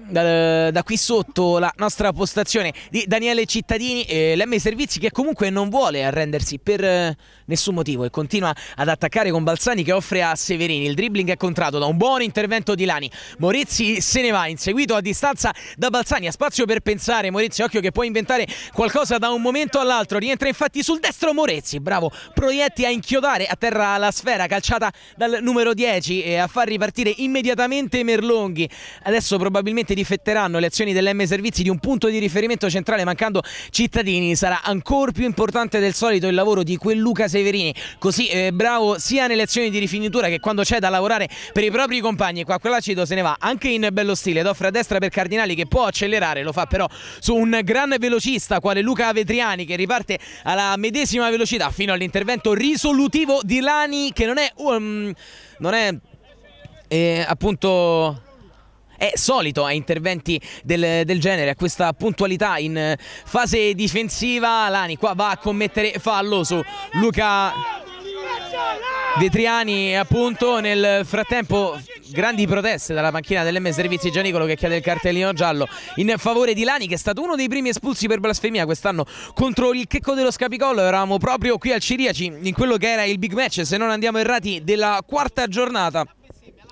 da, da, qui sotto la nostra postazione di Daniele Cittadini eh, e l'M Servizi che comunque non vuole arrendersi per eh, nessun motivo e continua ad attaccare con Balzani che offre a Severini. Il dribbling è contrato da un buon intervento di Lani. Morizzi se ne va, inseguito a distanza da Balzani. Ha spazio per pensare. Morizzi, occhio che può inventare qualcosa da un momento all'altro. Rientra infatti sul destro Morizzi. Bravo, proietti a inchiodare a terra la sfera calciata dal numero 10 e eh, a far ripartire immediatamente Merlonghi. Adesso probabilmente probabilmente difetteranno le azioni dell'M Servizi di un punto di riferimento centrale mancando cittadini, sarà ancora più importante del solito il lavoro di quel Luca Severini, così eh, bravo sia nelle azioni di rifinitura che quando c'è da lavorare per i propri compagni. Qua quell'acido se ne va anche in bello stile ed offre a destra per Cardinali che può accelerare, lo fa però su un gran velocista quale Luca Vetriani che riparte alla medesima velocità fino all'intervento risolutivo di Lani che non è... Um, non è eh, appunto è solito a interventi del, del genere, a questa puntualità in eh, fase difensiva. Lani qua va a commettere fallo su Luca Vetriani appunto nel frattempo grandi proteste dalla panchina dell'M Servizi Gianicolo che chiede il cartellino giallo in favore di Lani che è stato uno dei primi espulsi per blasfemia quest'anno contro il Checco dello Scapicollo eravamo proprio qui al Ciriaci in quello che era il big match se non andiamo errati della quarta giornata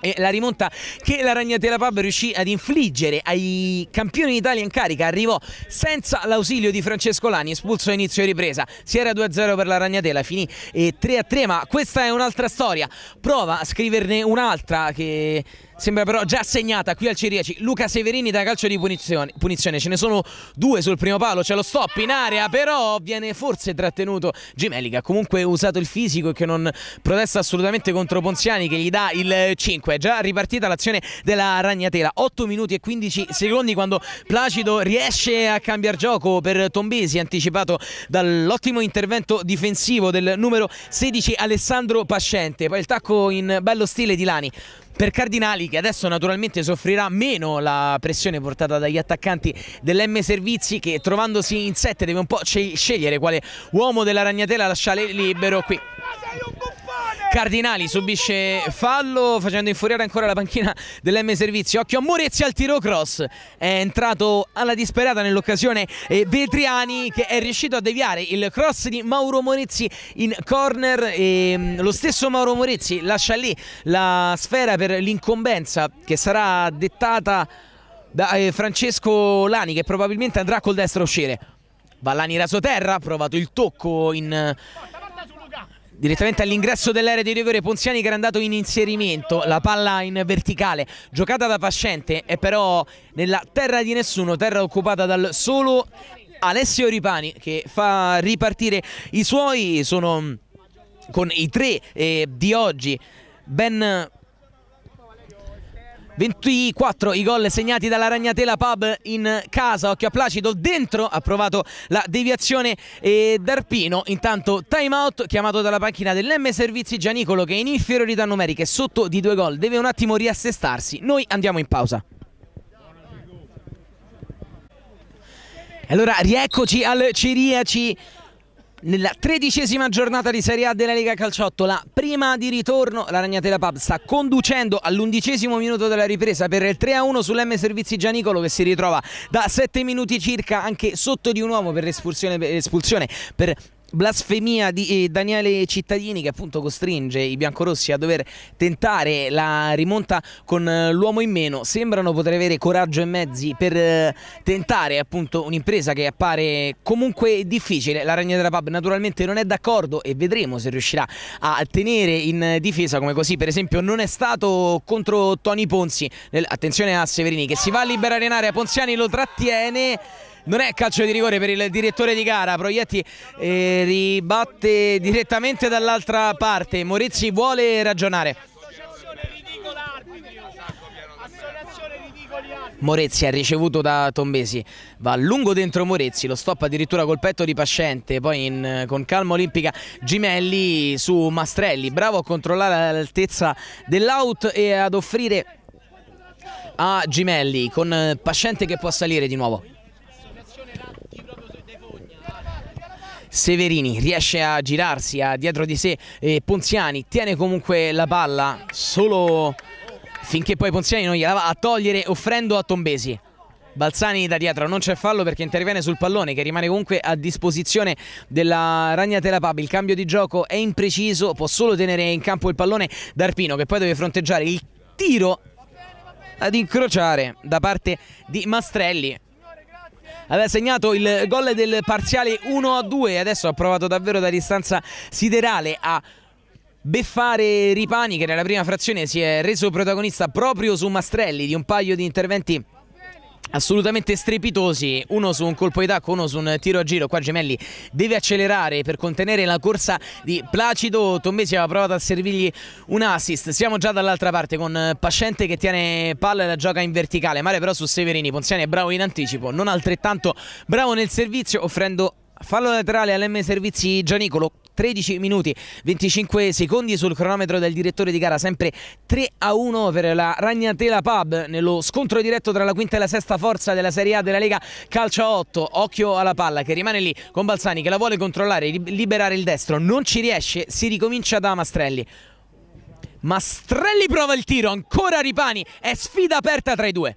e la rimonta che la Ragnatela Pub riuscì ad infliggere ai campioni d'Italia in carica arrivò senza l'ausilio di Francesco Lani, espulso a inizio ripresa. Si era 2-0 per la Ragnatela, finì 3-3, eh, ma questa è un'altra storia. Prova a scriverne un'altra che Sembra però già segnata qui al Ciriaci. Luca Severini da calcio di punizione. punizione. Ce ne sono due sul primo palo. C'è lo stop in area, però viene forse trattenuto Gemelli che ha comunque usato il fisico e che non protesta assolutamente contro Ponziani che gli dà il 5. È già ripartita l'azione della Ragnatela. 8 minuti e 15 secondi quando Placido riesce a cambiare gioco per Tombesi, anticipato dall'ottimo intervento difensivo del numero 16 Alessandro Pascente. Poi il tacco in bello stile di Lani per Cardinali che adesso naturalmente soffrirà meno la pressione portata dagli attaccanti dell'M Servizi che trovandosi in sette deve un po' scegliere quale uomo della ragnatela lasciare libero qui. Cardinali subisce fallo facendo infuriare ancora la panchina dell'M Servizio. Occhio a Morezzi al tiro cross. È entrato alla disperata nell'occasione eh, Vetriani che è riuscito a deviare il cross di Mauro Morezzi in corner. E ehm, lo stesso Mauro Morezzi lascia lì la sfera per l'incombenza che sarà dettata da eh, Francesco Lani che probabilmente andrà col destro a uscire. Va Lani raso terra, ha provato il tocco in direttamente all'ingresso dell'area di rigore Ponziani che era andato in inserimento la palla in verticale giocata da Pascente è però nella terra di nessuno terra occupata dal solo Alessio Ripani che fa ripartire i suoi sono con i tre eh, di oggi ben 24 i gol segnati dalla Ragnatela Pub in casa, occhio a Placido, dentro ha provato la deviazione e Darpino, intanto time out chiamato dalla panchina dell'M Servizi Gianicolo che in inferiorità numerica è sotto di due gol, deve un attimo riassestarsi, noi andiamo in pausa. Allora rieccoci al Ciriaci nella tredicesima giornata di Serie A della Lega Calciotto, la prima di ritorno, la Ragnatela Pub sta conducendo all'undicesimo minuto della ripresa per il 3-1 sull'M Servizi Gianicolo che si ritrova da 7 minuti circa anche sotto di un uomo per l'espulsione per blasfemia di eh, Daniele Cittadini che appunto costringe i biancorossi a dover tentare la rimonta con eh, l'uomo in meno sembrano poter avere coraggio e mezzi per eh, tentare appunto un'impresa che appare comunque difficile la Ragna della Pub naturalmente non è d'accordo e vedremo se riuscirà a tenere in difesa come così per esempio non è stato contro Tony Ponzi attenzione a Severini che si va a liberare in area Ponziani lo trattiene non è calcio di rigore per il direttore di gara Proietti eh, ribatte direttamente dall'altra parte Morizzi vuole ragionare Morezzi ha ricevuto da Tombesi, va lungo dentro Morezzi, lo stop addirittura col petto di Pascente, poi in, con calma olimpica Gimelli su Mastrelli, bravo a controllare l'altezza dell'out e ad offrire a Gimelli con Pascente che può salire di nuovo. Severini riesce a girarsi a dietro di sé eh, Ponziani tiene comunque la palla solo finché poi Ponziani non gliela va a togliere offrendo a Tombesi Balzani da dietro, non c'è fallo perché interviene sul pallone che rimane comunque a disposizione della Ragnatela Pub. Il cambio di gioco è impreciso, può solo tenere in campo il pallone d'Arpino che poi deve fronteggiare il tiro ad incrociare da parte di Mastrelli aveva segnato il gol del parziale 1-2 e adesso ha provato davvero da distanza siderale a beffare Ripani che nella prima frazione si è reso protagonista proprio su Mastrelli di un paio di interventi assolutamente strepitosi, uno su un colpo di tacco, uno su un tiro a giro, qua Gemelli deve accelerare per contenere la corsa di Placido, Tommesi aveva provato a servirgli un assist, siamo già dall'altra parte con eh, Pascente che tiene palla e la gioca in verticale, Mare però su Severini, Ponziani è bravo in anticipo, non altrettanto bravo nel servizio offrendo fallo laterale all'M Servizi Gianicolo 13 minuti 25 secondi sul cronometro del direttore di gara, sempre 3 a 1 per la Ragnatela Pub nello scontro diretto tra la quinta e la sesta forza della Serie A della Lega Calcio 8. Occhio alla palla che rimane lì con Balzani che la vuole controllare, liberare il destro, non ci riesce, si ricomincia da Mastrelli. Mastrelli prova il tiro, ancora Ripani, è sfida aperta tra i due.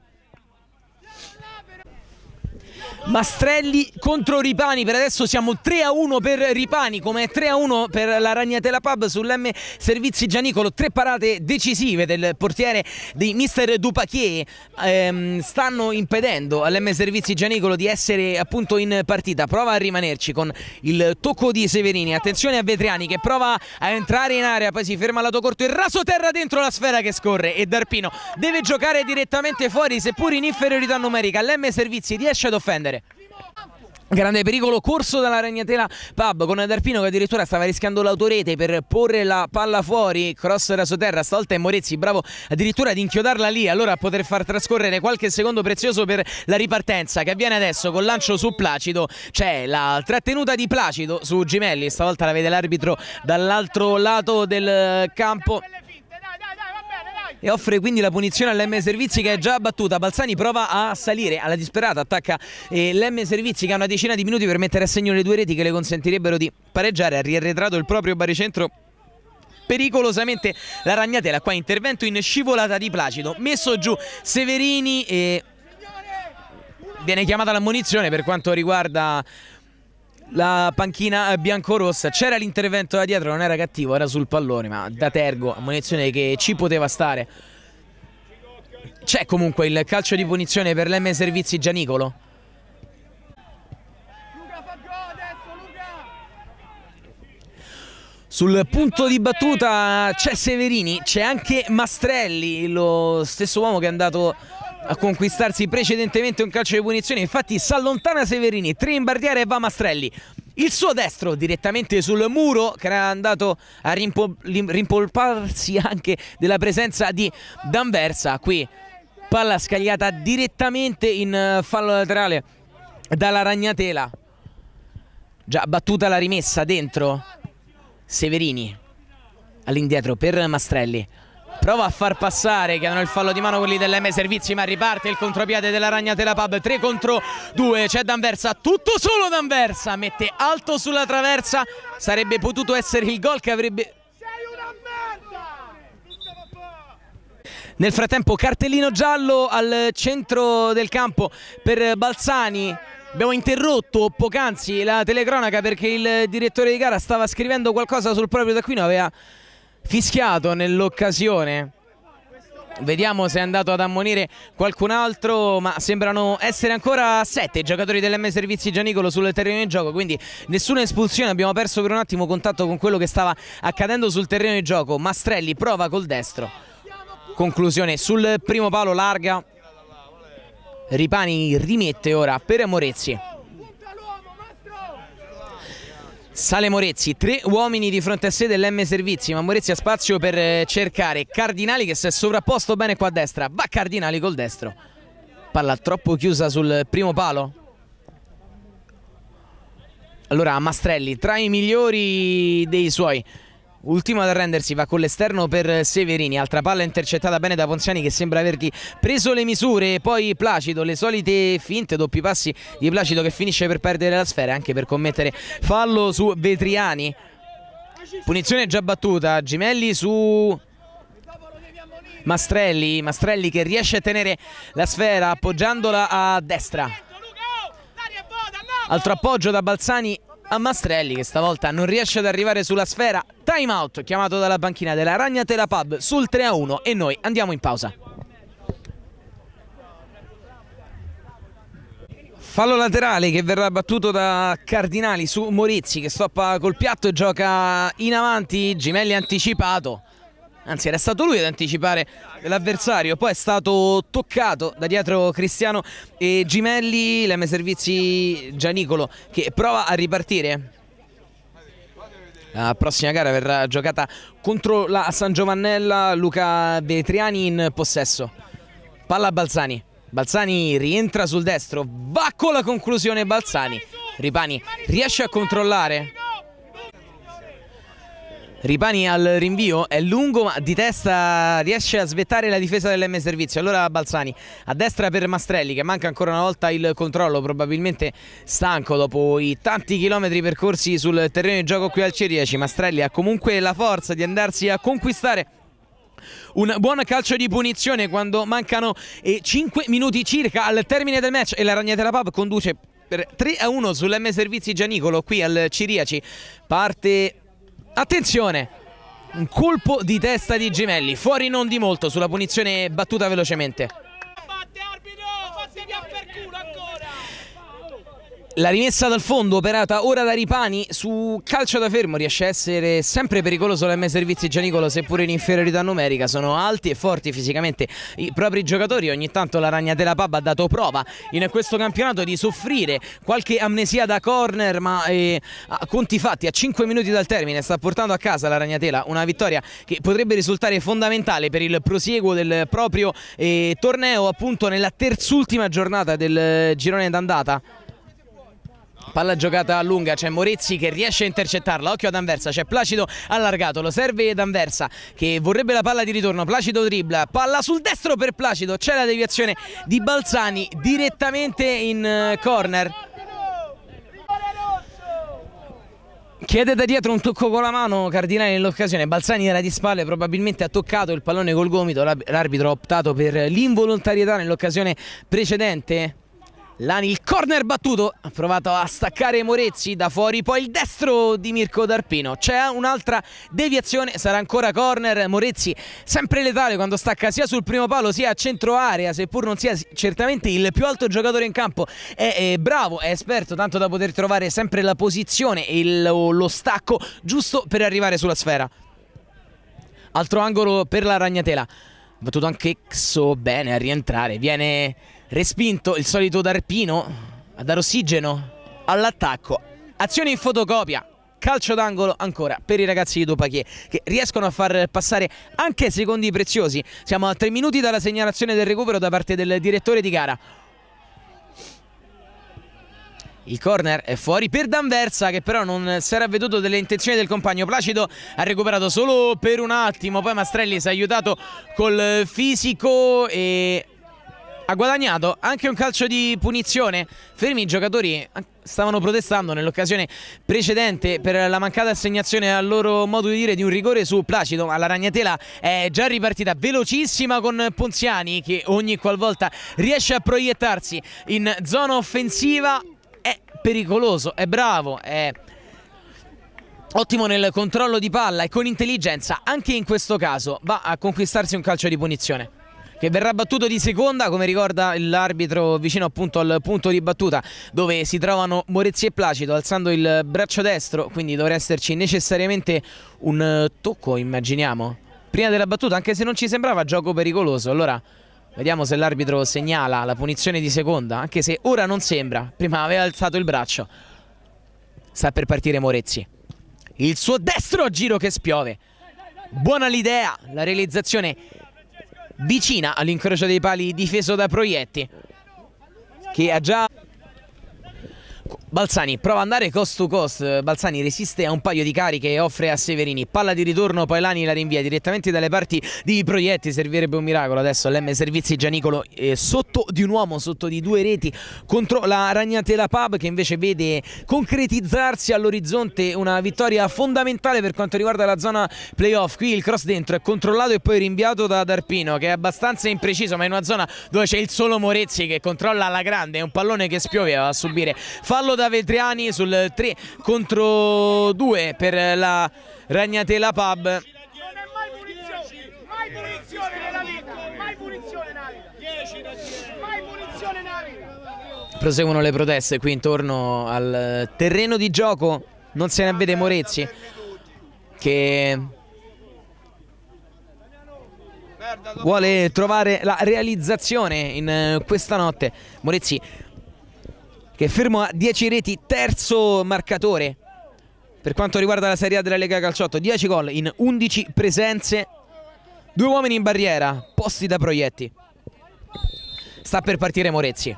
Mastrelli contro Ripani, per adesso siamo 3 a 1 per Ripani, come 3 a 1 per la Ragnatela Pub sull'M Servizi Gianicolo, tre parate decisive del portiere di mister Dupachie ehm, stanno impedendo all'M Servizi Gianicolo di essere appunto in partita, prova a rimanerci con il tocco di Severini, attenzione a Vetriani che prova a entrare in area, poi si ferma lato corto, il raso terra dentro la sfera che scorre e Darpino deve giocare direttamente fuori seppur in inferiorità numerica, l'M Servizi riesce ad offendere Grande pericolo corso dalla Ragnatela Pub con Adarpino che addirittura stava rischiando l'autorete per porre la palla fuori, cross da sotterra, stavolta è Morezzi bravo addirittura ad inchiodarla lì, allora a poter far trascorrere qualche secondo prezioso per la ripartenza che avviene adesso col lancio su Placido, c'è la trattenuta di Placido su Gimelli, stavolta la vede l'arbitro dall'altro lato del eh, campo e offre quindi la punizione all'M Servizi che è già battuta. Balzani prova a salire alla disperata, attacca l'M Servizi che ha una decina di minuti per mettere a segno le due reti che le consentirebbero di pareggiare. Ha riarretrato il proprio baricentro pericolosamente la ragnatela. Qua intervento in scivolata di Placido, messo giù Severini e viene chiamata l'ammonizione per quanto riguarda la panchina biancorossa. C'era l'intervento da dietro, non era cattivo, era sul pallone, ma da Tergo, ammunizione che ci poteva stare. C'è comunque il calcio di punizione per l'M Servizi Gianicolo. Sul punto di battuta c'è Severini, c'è anche Mastrelli, lo stesso uomo che è andato a conquistarsi precedentemente un calcio di punizione. Infatti, si allontana Severini, tre in barriera e va Mastrelli. Il suo destro direttamente sul muro, che era andato a rimpol rimpolparsi anche della presenza di Danversa. Qui palla scagliata direttamente in eh, fallo laterale dalla Ragnatela. Già battuta la rimessa dentro Severini all'indietro per Mastrelli prova a far passare che hanno il fallo di mano quelli dell'M Servizi ma riparte il contropiede della Ragnatela Pub 3 contro 2 c'è Danversa tutto solo Danversa mette alto sulla traversa sarebbe potuto essere il gol che avrebbe Nel frattempo cartellino giallo al centro del campo per Balzani. Abbiamo interrotto poc'anzi la telecronaca perché il direttore di gara stava scrivendo qualcosa sul proprio taccuino, aveva fischiato nell'occasione Vediamo se è andato ad ammonire qualcun altro, ma sembrano essere ancora sette i giocatori dell'M Servizi Gianicolo sul terreno di gioco, quindi nessuna espulsione, abbiamo perso per un attimo contatto con quello che stava accadendo sul terreno di gioco. Mastrelli prova col destro. Conclusione sul primo palo larga. Ripani rimette ora per Morezzi. Sale Morezzi, tre uomini di fronte a sé dell'M Servizi, ma Morezzi ha spazio per eh, cercare Cardinali che si è sovrapposto bene qua a destra, va Cardinali col destro, palla troppo chiusa sul primo palo. Allora Mastrelli, tra i migliori dei suoi Ultimo ad arrendersi va con l'esterno per Severini, altra palla intercettata bene da Ponziani che sembra avergli preso le misure, poi Placido, le solite finte, doppi passi di Placido che finisce per perdere la sfera anche per commettere fallo su Vetriani. Punizione già battuta, Gimelli su Mastrelli, Mastrelli che riesce a tenere la sfera appoggiandola a destra. Altro appoggio da Balzani a Mastrelli che stavolta non riesce ad arrivare sulla sfera. Time out chiamato dalla banchina della Ragnatela Pub sul 3-1 e noi andiamo in pausa. Fallo laterale che verrà battuto da Cardinali su Morizzi che stoppa col piatto e gioca in avanti, Gimelli anticipato. Anzi, era stato lui ad anticipare l'avversario, poi è stato toccato da dietro Cristiano e Gimelli, l'M Servizi Gianicolo che prova a ripartire. La prossima gara verrà giocata contro la San Giovannella, Luca Vetriani in possesso. Palla a Balzani. Balzani rientra sul destro, va con la conclusione Balzani. Ripani riesce a controllare. Ripani al rinvio, è lungo ma di testa riesce a svettare la difesa dell'M Servizio. Allora Balzani a destra per Mastrelli che manca ancora una volta il controllo, probabilmente stanco dopo i tanti chilometri percorsi sul terreno di gioco qui al Cerieci. Mastrelli ha comunque la forza di andarsi a conquistare un buon calcio di punizione quando mancano 5 minuti circa al termine del match e la Ragnatela Pub conduce per 3 a 1 sull'M Servizi Gianicolo qui al Ciriaci. Parte Attenzione, un colpo di testa di Gemelli, fuori non di molto sulla punizione battuta velocemente. La rimessa dal fondo operata ora da Ripani su calcio da fermo riesce a essere sempre pericoloso l'M Servizi Gianicolo seppure in inferiorità numerica sono alti e forti fisicamente i propri giocatori ogni tanto la Ragnatela Pub ha dato prova in questo campionato di soffrire qualche amnesia da corner ma eh, a conti fatti a 5 minuti dal termine sta portando a casa la Ragnatela una vittoria che potrebbe risultare fondamentale per il prosieguo del proprio eh, torneo appunto nella terzultima giornata del eh, girone d'andata Palla giocata a lunga, c'è Morizzi che riesce a intercettarla, occhio ad Anversa, c'è Placido allargato, lo serve ad Anversa che vorrebbe la palla di ritorno, Placido dribbla, palla sul destro per Placido, c'è la deviazione di Balzani direttamente in eh, corner. Chiede da dietro un tocco con la mano Cardinale nell'occasione, Balzani era di spalle, probabilmente ha toccato il pallone col gomito, l'arbitro ha optato per l'involontarietà nell'occasione precedente. Lani il corner battuto, ha provato a staccare Morezzi da fuori, poi il destro di Mirko D'Arpino. C'è un'altra deviazione, sarà ancora corner. Morezzi sempre letale quando stacca sia sul primo palo sia a centro area, seppur non sia certamente il più alto giocatore in campo. È, è bravo, è esperto, tanto da poter trovare sempre la posizione e il, lo stacco giusto per arrivare sulla sfera. Altro angolo per la Ragnatela. Battuto anche so bene a rientrare, viene Respinto il solito Darpino a dare ossigeno all'attacco. Azione in fotocopia. Calcio d'angolo ancora per i ragazzi di Dopachie che riescono a far passare anche secondi preziosi. Siamo a tre minuti dalla segnalazione del recupero da parte del direttore di gara. Il corner è fuori per Danversa che però non si era veduto delle intenzioni del compagno Placido ha recuperato solo per un attimo poi Mastrelli si è aiutato col fisico e ha guadagnato anche un calcio di punizione. Fermi i giocatori stavano protestando nell'occasione precedente per la mancata assegnazione al loro modo di dire di un rigore su Placido, ma la Ragnatela è già ripartita velocissima con Ponziani che ogni qualvolta riesce a proiettarsi in zona offensiva è pericoloso, è bravo, è Ottimo nel controllo di palla e con intelligenza, anche in questo caso va a conquistarsi un calcio di punizione che verrà battuto di seconda, come ricorda l'arbitro vicino appunto al punto di battuta, dove si trovano Morezzi e Placido alzando il braccio destro, quindi dovrà esserci necessariamente un eh, tocco, immaginiamo. Prima della battuta, anche se non ci sembrava gioco pericoloso, allora vediamo se l'arbitro segnala la punizione di seconda, anche se ora non sembra, prima aveva alzato il braccio. Sta per partire Morezzi. Il suo destro a giro che spiove. Buona l'idea, la realizzazione vicina all'incrocio dei pali difeso da Proietti che ha già Balzani prova ad andare cost to cost, Balzani resiste a un paio di cariche e offre a Severini, palla di ritorno, poi Lani la rinvia direttamente dalle parti di Proietti, servirebbe un miracolo adesso l'M Servizi Gianicolo eh, sotto di un uomo, sotto di due reti contro la Ragnatela Pub che invece vede concretizzarsi all'orizzonte una vittoria fondamentale per quanto riguarda la zona playoff, qui il cross dentro è controllato e poi rinviato da Darpino che è abbastanza impreciso ma in una zona dove c'è il solo Morezzi che controlla la grande, è un pallone che spioveva a subire fallo da Vetriani sul 3 contro 2 per la Ragnatela Pub. Non è mai punizione, mai punizione nella vita, mai punizione Navida. 10 Mai punizione Navida. Proseguono le proteste qui intorno al terreno di gioco. Non se ne vede Morezzi che vuole trovare la realizzazione in eh, questa notte. Morezzi che fermo a 10 reti, terzo marcatore per quanto riguarda la Serie A della Lega Calciotto, 10 gol in 11 presenze, due uomini in barriera, posti da proietti. Sta per partire Morezzi.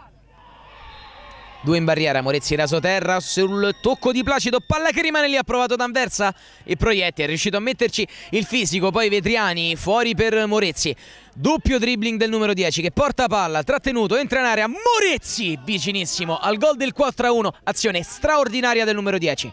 Due in barriera, Morezzi rasoterra sul tocco di Placido, palla che rimane lì, ha provato D'Anversa e Proietti è riuscito a metterci il fisico, poi Vetriani fuori per Morezzi. Doppio dribbling del numero 10 che porta palla, trattenuto, entra in area, Morezzi vicinissimo al gol del 4-1, azione straordinaria del numero 10.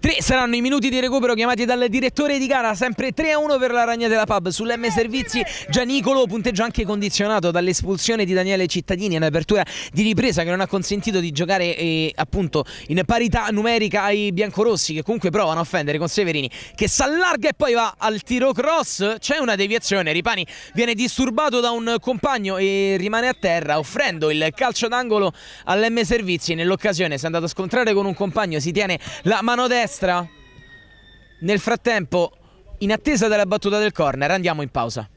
3 saranno i minuti di recupero chiamati dal direttore di gara, sempre 3-1 per la Ragna della Pub. Sull'M Servizi Gianicolo, punteggio anche condizionato dall'espulsione di Daniele Cittadini, un'apertura di ripresa che non ha consentito di giocare eh, appunto in parità numerica ai biancorossi che comunque provano a offendere con Severini che s'allarga e poi va al tiro cross. C'è una deviazione, Ripani viene disturbato da un compagno e rimane a terra offrendo il calcio d'angolo all'M Servizi. Nell'occasione si è andato a scontrare con un compagno, si tiene la mano destra destra. Nel frattempo, in attesa della battuta del corner, andiamo in pausa.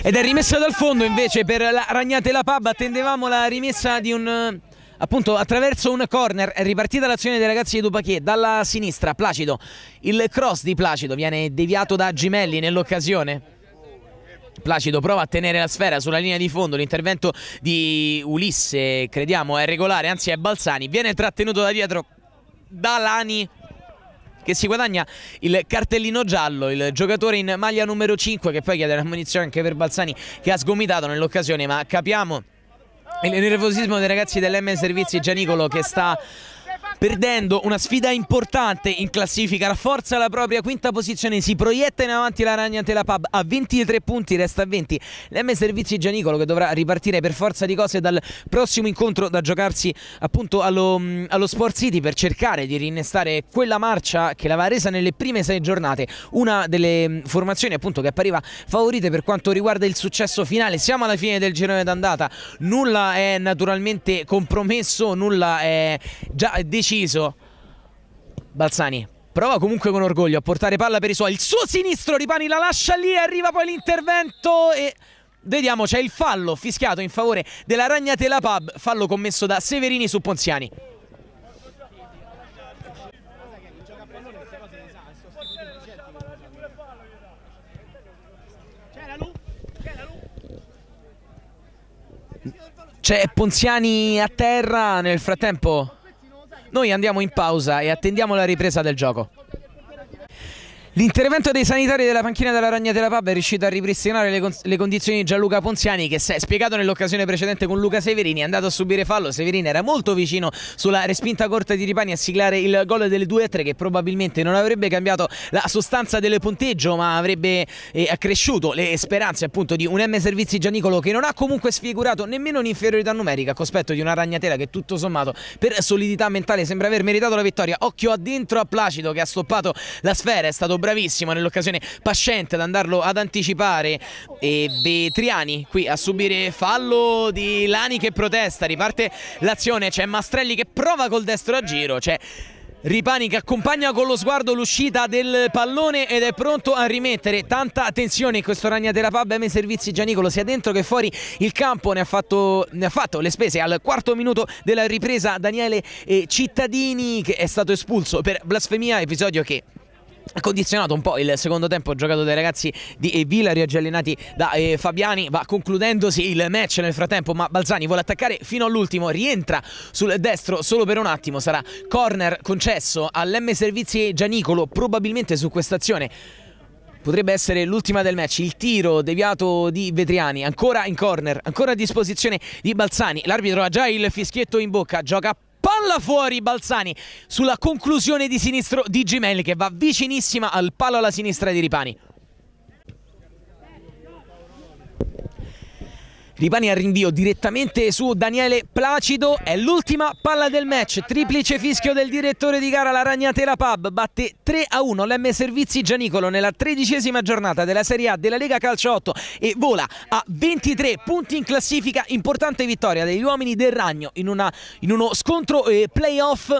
Ed è rimessa dal fondo invece per la Ragnate la Pab, attendevamo la rimessa di un eh, appunto attraverso un corner è ripartita l'azione dei ragazzi di Dupachè dalla sinistra Placido il cross di Placido viene deviato da Gimelli nell'occasione Placido prova a tenere la sfera sulla linea di fondo l'intervento di Ulisse crediamo è regolare anzi è Balsani, viene trattenuto da dietro Dalani che si guadagna il cartellino giallo, il giocatore in maglia numero 5 che poi chiede la munizione anche per Balzani che ha sgomitato nell'occasione, ma capiamo il nervosismo dei ragazzi dell'M Servizi Gianicolo che sta perdendo una sfida importante in classifica, rafforza la propria quinta posizione, si proietta in avanti la Ragna Pub a 23 punti, resta a 20 l'M Servizi Gianicolo che dovrà ripartire per forza di cose dal prossimo incontro da giocarsi appunto allo, allo Sport City per cercare di rinnestare quella marcia che l'aveva resa nelle prime sei giornate, una delle formazioni appunto che appariva favorite per quanto riguarda il successo finale, siamo alla fine del girone d'andata, nulla è naturalmente compromesso, nulla è già deciso deciso. Balzani prova comunque con orgoglio a portare palla per i suoi. Il suo sinistro Ripani la lascia lì, arriva poi l'intervento e... Vediamo, c'è il fallo fischiato in favore della Ragnatela Pub, fallo commesso da Severini su Ponziani. C'è Ponziani a terra, nel frattempo noi andiamo in pausa e attendiamo la ripresa del gioco. L'intervento dei sanitari della panchina della Ragnatela Pub è riuscito a ripristinare le, con le condizioni di Gianluca Ponziani che si è spiegato nell'occasione precedente con Luca Severini, è andato a subire fallo, Severini era molto vicino sulla respinta corta di Ripani a siglare il gol delle 2-3 che probabilmente non avrebbe cambiato la sostanza del punteggio ma avrebbe eh, accresciuto le speranze appunto di un M Servizi Gianicolo che non ha comunque sfigurato nemmeno un'inferiorità numerica a cospetto di una Ragnatela che tutto sommato per solidità mentale sembra aver meritato la vittoria. Occhio addentro a Placido che ha stoppato la sfera, è stato bravo bravissimo nell'occasione Pascente ad andarlo ad anticipare e Vetriani qui a subire fallo di Lani che protesta, riparte l'azione, c'è Mastrelli che prova col destro a giro, c'è Ripani che accompagna con lo sguardo l'uscita del pallone ed è pronto a rimettere tanta attenzione in questo Ragnatela Pub M Servizi Gianicolo sia dentro che fuori il campo ne ha, fatto, ne ha fatto le spese al quarto minuto della ripresa Daniele eh, Cittadini che è stato espulso per blasfemia episodio che ha condizionato un po' il secondo tempo giocato dai ragazzi di eh, Vilari aggiallinati da eh, Fabiani va concludendosi il match nel frattempo ma Balzani vuole attaccare fino all'ultimo rientra sul destro solo per un attimo sarà corner concesso all'M Servizi Gianicolo probabilmente su quest'azione potrebbe essere l'ultima del match. Il tiro deviato di Vetriani, ancora in corner, ancora a disposizione di Balzani. L'arbitro ha già il fischietto in bocca, gioca palla fuori Balzani sulla conclusione di sinistro di Gimelli che va vicinissima al palo alla sinistra di Ripani. Ripani al rinvio direttamente su Daniele Placido, è l'ultima palla del match, triplice fischio del direttore di gara, la Ragnatela Pub batte 3 a 1 l'M Servizi Gianicolo nella tredicesima giornata della Serie A della Lega Calcio 8 e vola a 23 punti in classifica, importante vittoria degli uomini del Ragno in, una, in uno scontro eh, playoff